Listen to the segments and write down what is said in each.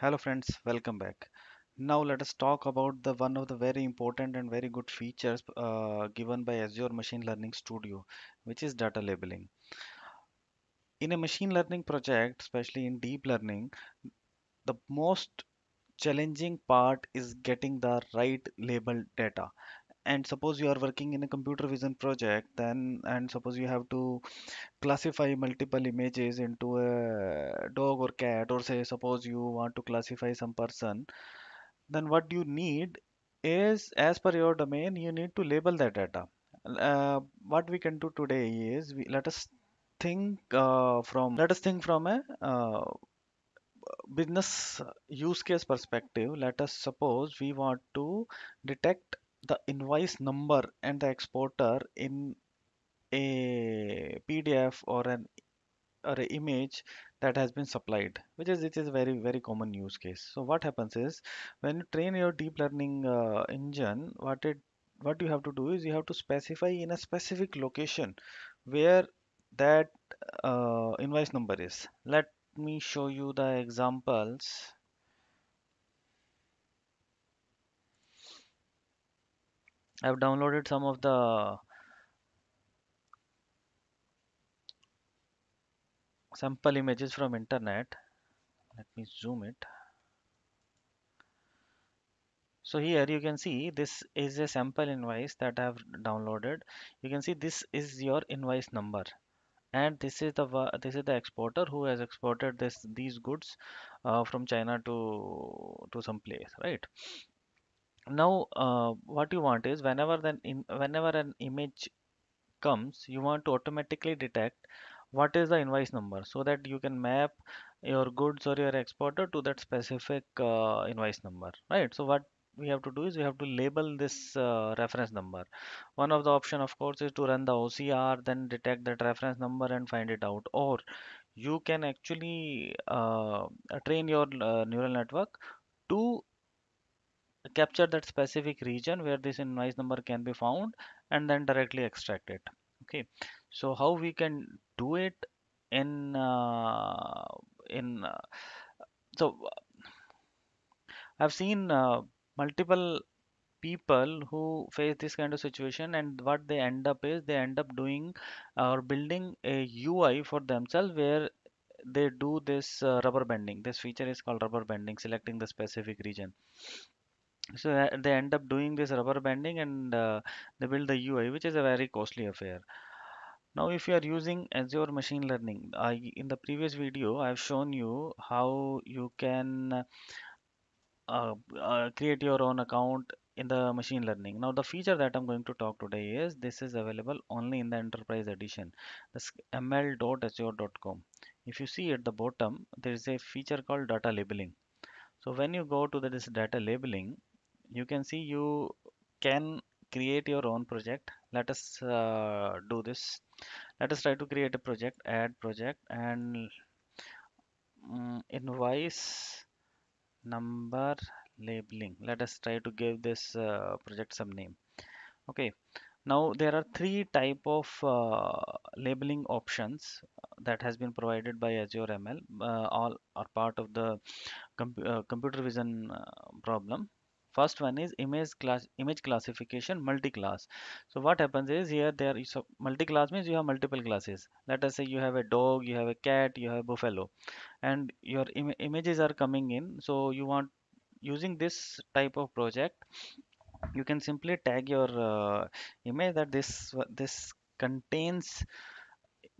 hello friends welcome back now let us talk about the one of the very important and very good features uh, given by azure machine learning studio which is data labeling in a machine learning project especially in deep learning the most challenging part is getting the right labeled data and suppose you are working in a computer vision project then and suppose you have to classify multiple images into a dog or cat or say suppose you want to classify some person then what you need is as per your domain you need to label that data uh, what we can do today is we, let us think uh, from let us think from a uh, business use case perspective let us suppose we want to detect the invoice number and the exporter in a PDF or an or image that has been supplied which is which is very very common use case so what happens is when you train your deep learning uh, engine what it what you have to do is you have to specify in a specific location where that uh, invoice number is let me show you the examples I've downloaded some of the sample images from internet. Let me zoom it. So here you can see this is a sample invoice that I have downloaded. You can see this is your invoice number and this is the this is the exporter who has exported this these goods uh, from China to to some place right now uh, what you want is whenever then whenever an image comes you want to automatically detect what is the invoice number so that you can map your goods or your exporter to that specific uh, invoice number right so what we have to do is we have to label this uh, reference number one of the option of course is to run the OCR then detect that reference number and find it out or you can actually uh, train your uh, neural network to capture that specific region where this invoice number can be found and then directly extract it okay so how we can do it in uh, in uh, so i've seen uh, multiple people who face this kind of situation and what they end up is they end up doing or building a ui for themselves where they do this uh, rubber bending. this feature is called rubber bending, selecting the specific region so uh, they end up doing this rubber banding and uh, they build the UI, which is a very costly affair. Now, if you are using Azure Machine Learning, I, in the previous video, I have shown you how you can uh, uh, create your own account in the machine learning. Now, the feature that I'm going to talk today is this is available only in the enterprise edition, this ml.azure.com. If you see at the bottom, there is a feature called data labeling. So when you go to the, this data labeling, you can see you can create your own project let us uh, do this let us try to create a project add project and um, invoice number labeling let us try to give this uh, project some name okay now there are three type of uh, labeling options that has been provided by azure ml uh, all are part of the uh, computer vision uh, problem first one is image class image classification multi-class so what happens is here there is so multi-class means you have multiple classes let us say you have a dog you have a cat you have a buffalo and your Im images are coming in so you want using this type of project you can simply tag your uh, image that this this contains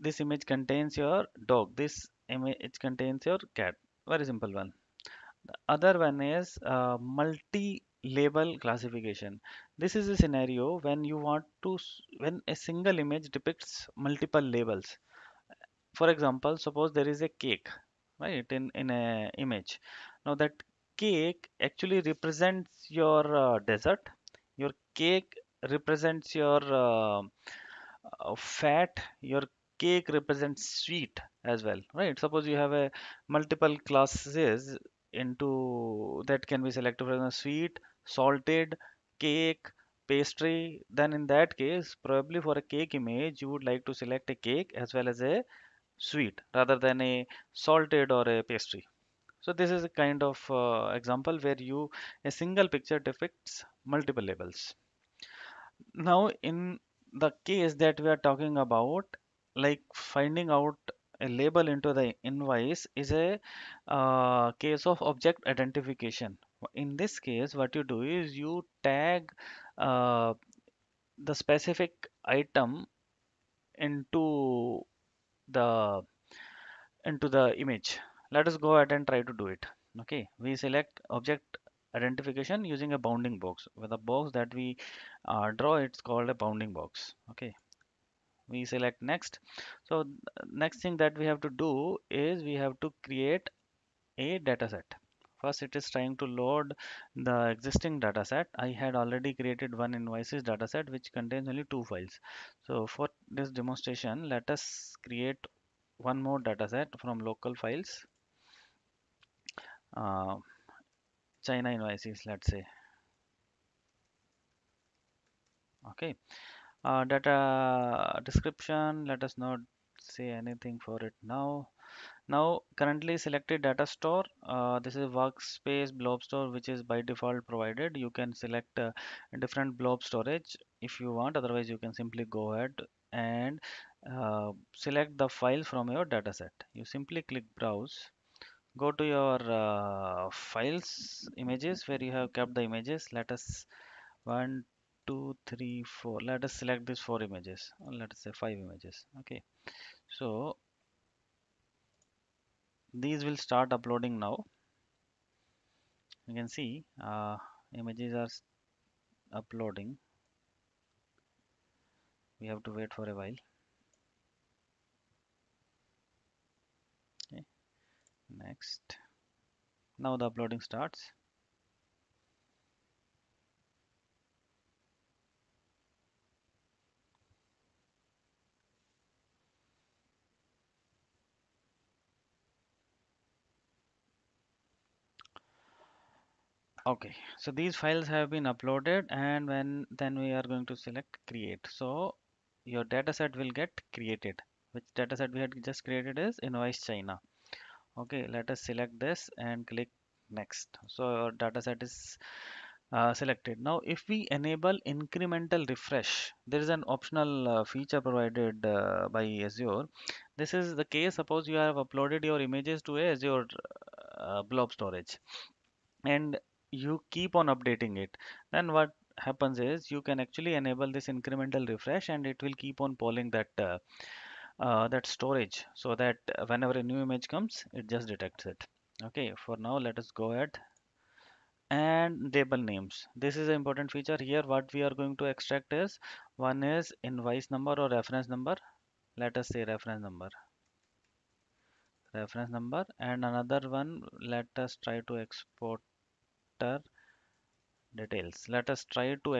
this image contains your dog this image contains your cat very simple one the other one is uh, multi label classification this is a scenario when you want to when a single image depicts multiple labels for example suppose there is a cake right in in a image now that cake actually represents your uh, dessert your cake represents your uh, uh fat your cake represents sweet as well right suppose you have a multiple classes into that can be selected for sweet salted cake pastry then in that case probably for a cake image you would like to select a cake as well as a sweet rather than a salted or a pastry so this is a kind of uh, example where you a single picture depicts multiple labels now in the case that we are talking about like finding out a label into the invoice is a uh, case of object identification in this case what you do is you tag uh, the specific item into the into the image let us go ahead and try to do it okay we select object identification using a bounding box with a box that we uh, draw it's called a bounding box okay we select next so next thing that we have to do is we have to create a data set first it is trying to load the existing dataset i had already created one invoices dataset which contains only two files so for this demonstration let us create one more dataset from local files uh, china invoices let's say okay uh, data description let us not say anything for it now now currently selected data store uh, this is workspace blob store which is by default provided you can select uh, different blob storage if you want otherwise you can simply go ahead and uh, select the file from your dataset you simply click browse go to your uh, files images where you have kept the images let us one two three four let us select these four images let us say five images okay so these will start uploading now you can see uh, images are uploading we have to wait for a while okay. next now the uploading starts okay so these files have been uploaded and when then we are going to select create so your dataset will get created which dataset we had just created is invoice china okay let us select this and click next so your dataset is uh, selected now if we enable incremental refresh there is an optional uh, feature provided uh, by azure this is the case suppose you have uploaded your images to azure uh, blob storage and you keep on updating it then what happens is you can actually enable this incremental refresh and it will keep on polling that uh, uh, that storage so that whenever a new image comes it just detects it okay for now let us go ahead and label names this is an important feature here what we are going to extract is one is invoice number or reference number let us say reference number reference number and another one let us try to export vector details let us try to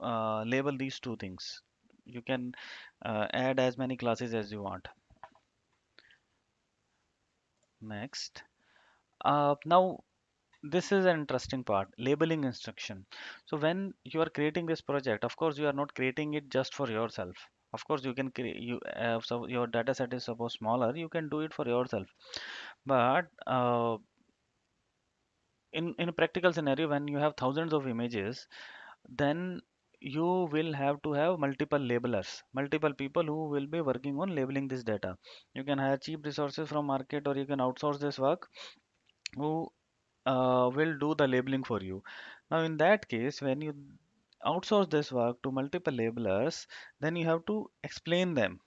uh, label these two things you can uh, add as many classes as you want next uh, now this is an interesting part labeling instruction so when you are creating this project of course you are not creating it just for yourself of course you can create you uh, so your data set is suppose smaller you can do it for yourself but uh, in in a practical scenario when you have thousands of images then you will have to have multiple labelers multiple people who will be working on labeling this data you can hire cheap resources from market or you can outsource this work who uh, will do the labeling for you now in that case when you outsource this work to multiple labelers then you have to explain them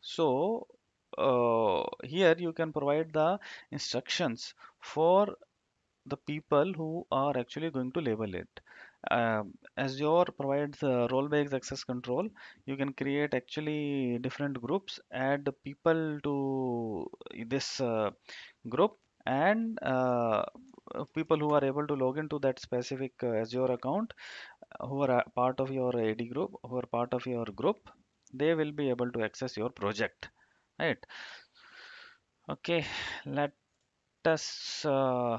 so uh, here you can provide the instructions for the people who are actually going to label it. Um, Azure provides uh, role-based access control. You can create actually different groups, add the people to this uh, group and uh, people who are able to log into that specific uh, Azure account uh, who are part of your AD group, who are part of your group, they will be able to access your project, right? Okay, let us uh,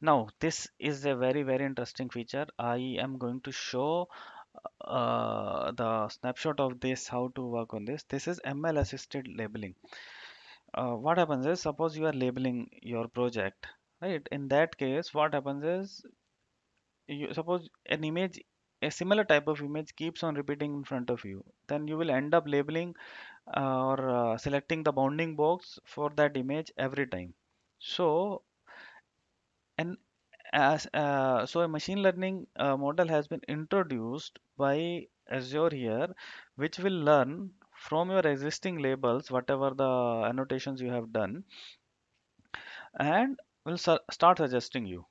now this is a very very interesting feature i am going to show uh, the snapshot of this how to work on this this is ml assisted labeling uh, what happens is suppose you are labeling your project right in that case what happens is you suppose an image a similar type of image keeps on repeating in front of you then you will end up labeling uh, or uh, selecting the bounding box for that image every time so and as uh, so a machine learning uh, model has been introduced by azure here which will learn from your existing labels whatever the annotations you have done and will start suggesting you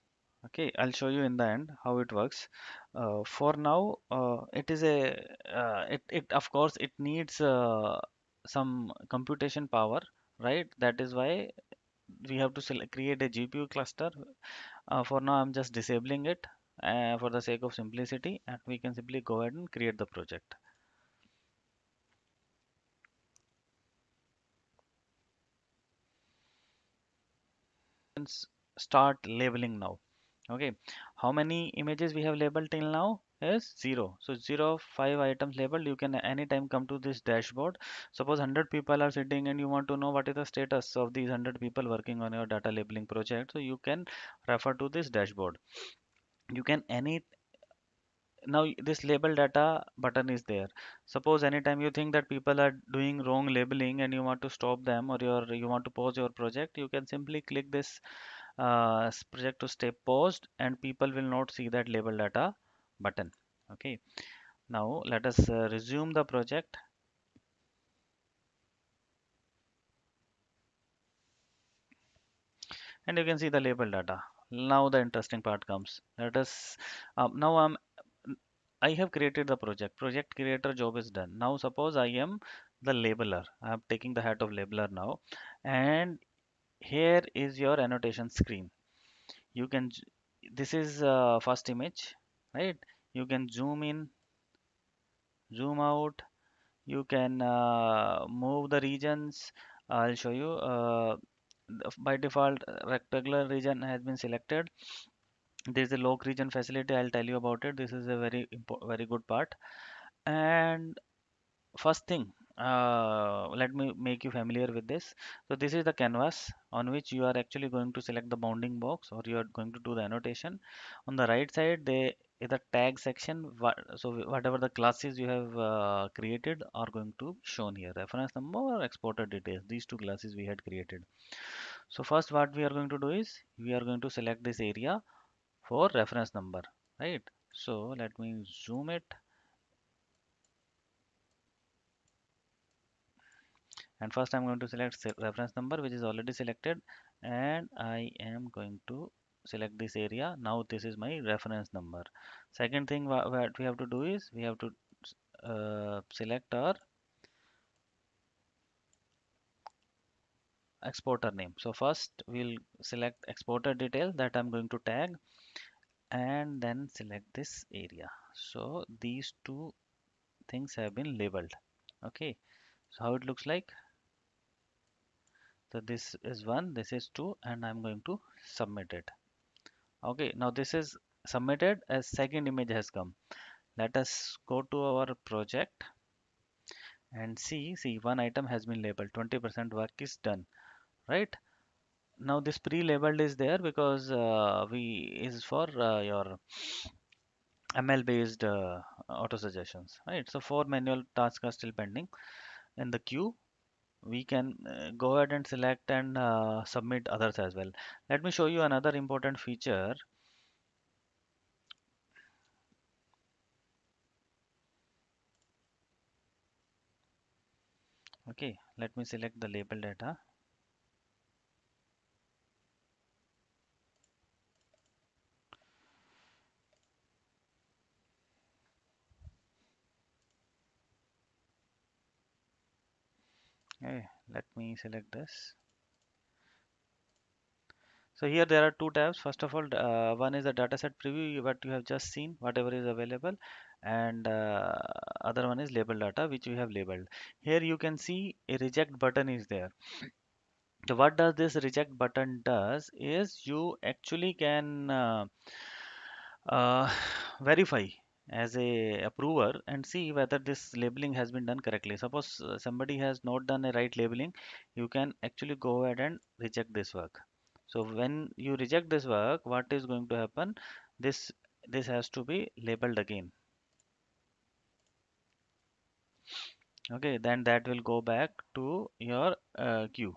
okay i'll show you in the end how it works uh, for now uh, it is a uh, it, it of course it needs uh, some computation power right that is why we have to select, create a GPU cluster. Uh, for now, I'm just disabling it uh, for the sake of simplicity and we can simply go ahead and create the project. start labeling now okay how many images we have labeled till now is 0 so 0 5 items labeled you can anytime come to this dashboard suppose 100 people are sitting and you want to know what is the status of these 100 people working on your data labeling project so you can refer to this dashboard you can any now this label data button is there suppose anytime you think that people are doing wrong labeling and you want to stop them or your you want to pause your project you can simply click this uh, project to stay paused and people will not see that label data button okay now let us uh, resume the project and you can see the label data now the interesting part comes let us um, now i'm i have created the project project creator job is done now suppose i am the labeler i'm taking the hat of labeler now and here is your annotation screen you can this is uh, first image right you can zoom in zoom out you can uh, move the regions I'll show you uh, by default rectangular region has been selected there's a lock region facility I'll tell you about it this is a very very good part and first thing uh, let me make you familiar with this so this is the canvas on which you are actually going to select the bounding box or you are going to do the annotation on the right side they in the tag section what, so whatever the classes you have uh, created are going to shown here reference number or exporter details these two classes we had created so first what we are going to do is we are going to select this area for reference number right so let me zoom it and first I'm going to select reference number which is already selected and I am going to select this area now this is my reference number second thing what we have to do is we have to uh, select our exporter name so first we'll select exporter detail that I'm going to tag and then select this area so these two things have been labeled okay so how it looks like so this is one this is two and I'm going to submit it okay now this is submitted as second image has come let us go to our project and see see one item has been labeled 20% work is done right now this pre-labeled is there because uh, we is for uh, your ml based uh, auto suggestions right so four manual tasks are still pending in the queue we can uh, go ahead and select and uh, submit others as well let me show you another important feature okay let me select the label data okay let me select this so here there are two tabs first of all uh, one is the dataset preview what you have just seen whatever is available and uh, other one is label data which we have labeled here you can see a reject button is there so what does this reject button does is you actually can uh, uh, verify as a approver and see whether this labeling has been done correctly suppose uh, somebody has not done a right labeling you can actually go ahead and reject this work so when you reject this work what is going to happen this this has to be labeled again okay then that will go back to your uh, queue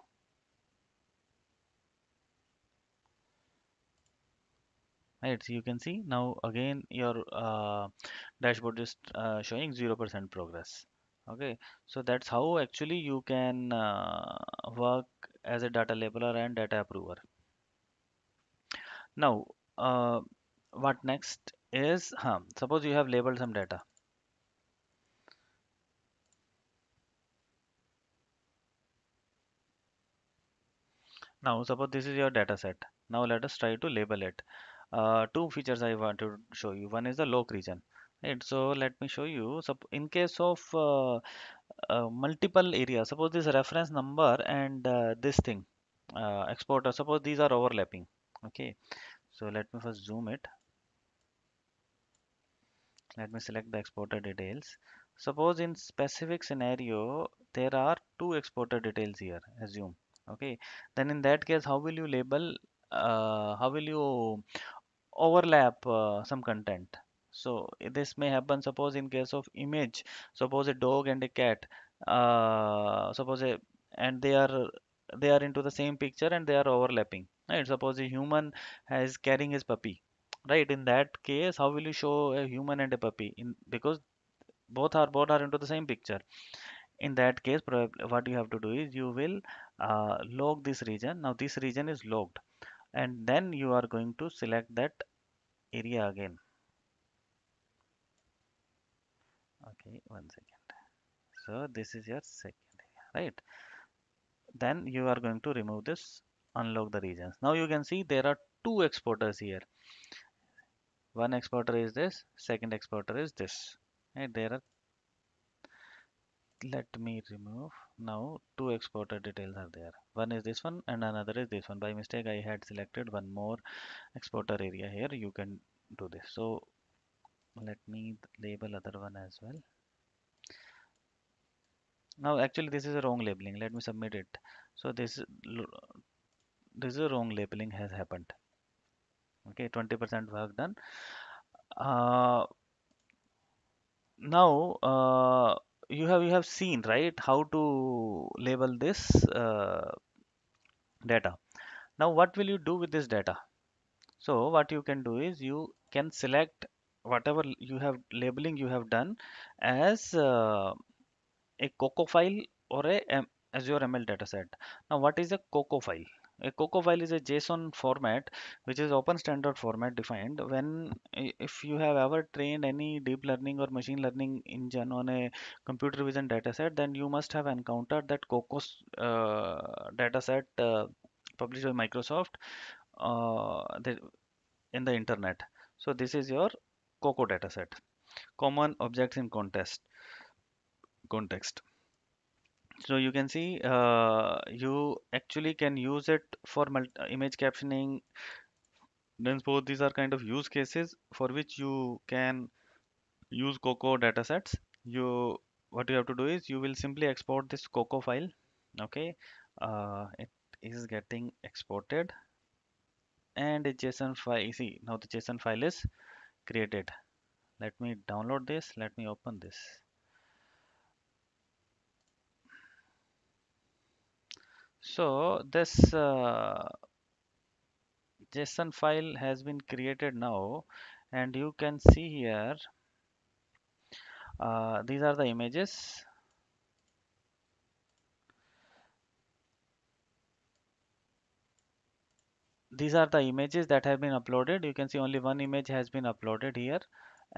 right so you can see now again your uh, dashboard is uh, showing 0% progress okay so that's how actually you can uh, work as a data labeler and data approver now uh, what next is huh, suppose you have labeled some data now suppose this is your data set now let us try to label it uh, two features I want to show you. One is the lock region. Right. So let me show you. So in case of uh, uh, multiple areas, suppose this reference number and uh, this thing uh, exporter. Suppose these are overlapping. Okay. So let me first zoom it. Let me select the exporter details. Suppose in specific scenario there are two exporter details here. Assume. Okay. Then in that case, how will you label uh, how will you overlap uh, some content so this may happen suppose in case of image suppose a dog and a cat uh, suppose a, and they are they are into the same picture and they are overlapping right suppose a human is carrying his puppy right in that case how will you show a human and a puppy in because both are both are into the same picture in that case what you have to do is you will uh, log this region now this region is logged and then you are going to select that area again okay one second so this is your second area right then you are going to remove this unlock the regions now you can see there are two exporters here one exporter is this second exporter is this and there are let me remove now two exporter details are there one is this one and another is this one by mistake i had selected one more exporter area here you can do this so let me label other one as well now actually this is a wrong labeling let me submit it so this this is a wrong labeling has happened okay 20% work done uh, now uh, you have you have seen right how to label this uh, data now what will you do with this data so what you can do is you can select whatever you have labeling you have done as uh, a coco file or a M azure ml dataset now what is a coco file a coco file is a json format which is open standard format defined when if you have ever trained any deep learning or machine learning engine on a computer vision dataset then you must have encountered that COCOs uh, dataset uh, published by microsoft uh, in the internet so this is your coco dataset common objects in context context so you can see uh, you actually can use it for uh, image captioning then both these are kind of use cases for which you can use coco datasets you what you have to do is you will simply export this coco file okay uh, it is getting exported and a json file see now the json file is created let me download this let me open this So this uh, JSON file has been created now and you can see here uh, these are the images these are the images that have been uploaded you can see only one image has been uploaded here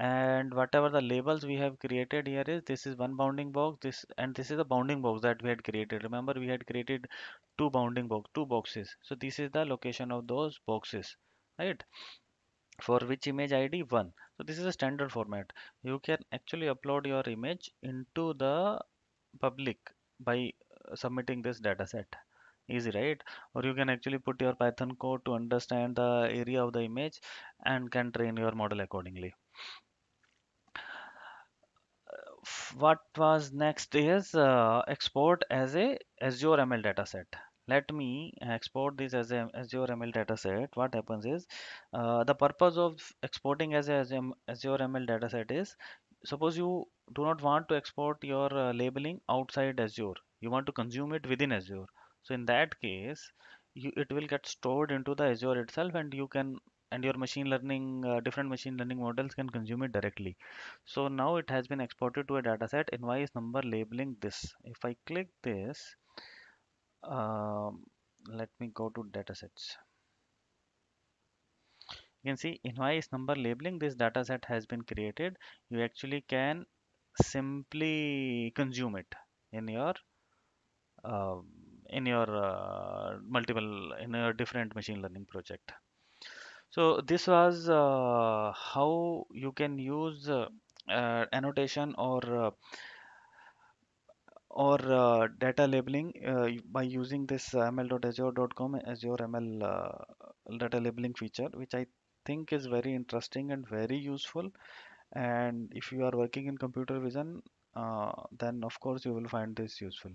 and whatever the labels we have created here is this is one bounding box this and this is the bounding box that we had created remember we had created two bounding box two boxes so this is the location of those boxes right for which image id 1 so this is a standard format you can actually upload your image into the public by uh, submitting this data set easy right or you can actually put your python code to understand the area of the image and can train your model accordingly what was next is uh, export as a Azure ML dataset. Let me uh, export this as a Azure ML dataset. What happens is uh, the purpose of exporting as a Azure ML dataset is suppose you do not want to export your uh, labeling outside Azure. You want to consume it within Azure. So in that case, you, it will get stored into the Azure itself and you can and your machine learning uh, different machine learning models can consume it directly so now it has been exported to a dataset. and number labeling this if i click this um, let me go to datasets you can see invoice number labeling this dataset has been created you actually can simply consume it in your uh, in your uh, multiple in your different machine learning project so this was uh, how you can use uh, uh, annotation or uh, or uh, data labeling uh, by using this ml.azure.com Azure ML data labeling feature, which I think is very interesting and very useful. And if you are working in computer vision, then of course you will find this useful.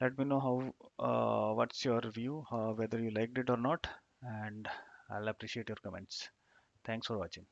Let me know how what's your view, whether you liked it or not, and I'll appreciate your comments. Thanks for watching.